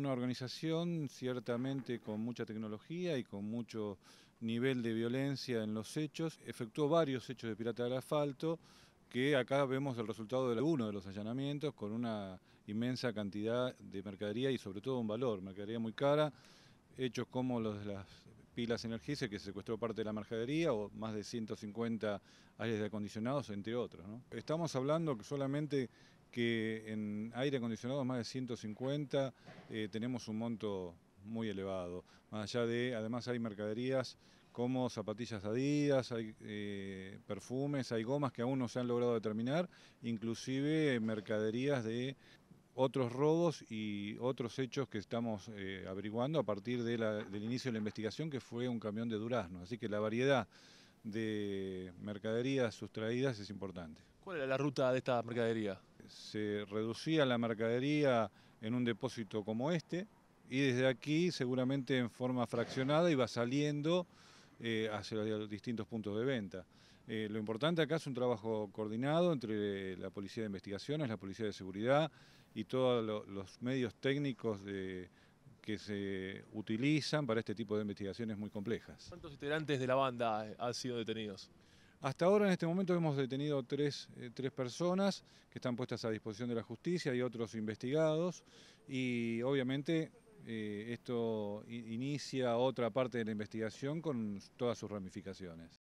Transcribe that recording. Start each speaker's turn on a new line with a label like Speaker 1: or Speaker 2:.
Speaker 1: una organización
Speaker 2: ciertamente con mucha tecnología y con mucho nivel de violencia en los hechos. Efectuó varios hechos de pirata del asfalto, que acá vemos el resultado de uno de los allanamientos con una inmensa cantidad de mercadería y sobre todo un valor, mercadería muy cara, hechos como los de las pilas energéticas que secuestró parte de la mercadería o más de 150 aires de acondicionados, entre otros. Estamos hablando que solamente que en aire acondicionado más de 150 eh, tenemos un monto muy elevado. Más allá de, además hay mercaderías como zapatillas adidas, hay eh, perfumes, hay gomas que aún no se han logrado determinar, inclusive mercaderías de otros robos y otros hechos que estamos eh, averiguando a partir del inicio de la investigación, que fue un camión de durazno. Así que la variedad de mercaderías sustraídas es importante. ¿Cuál era la ruta de esta mercadería? se reducía la mercadería en un depósito como este y desde aquí seguramente en forma fraccionada iba saliendo eh, hacia los distintos puntos de venta. Eh, lo importante acá es un trabajo coordinado entre la Policía de Investigaciones, la Policía de Seguridad y todos los medios técnicos que se utilizan para este tipo de investigaciones muy complejas. ¿Cuántos
Speaker 1: integrantes de la banda han sido detenidos?
Speaker 2: Hasta ahora, en este momento, hemos detenido eh, tres, personas que están puestas a disposición de la justicia y otros investigados. Y obviamente eh, esto inicia otra parte de la investigación con todas sus ramificaciones.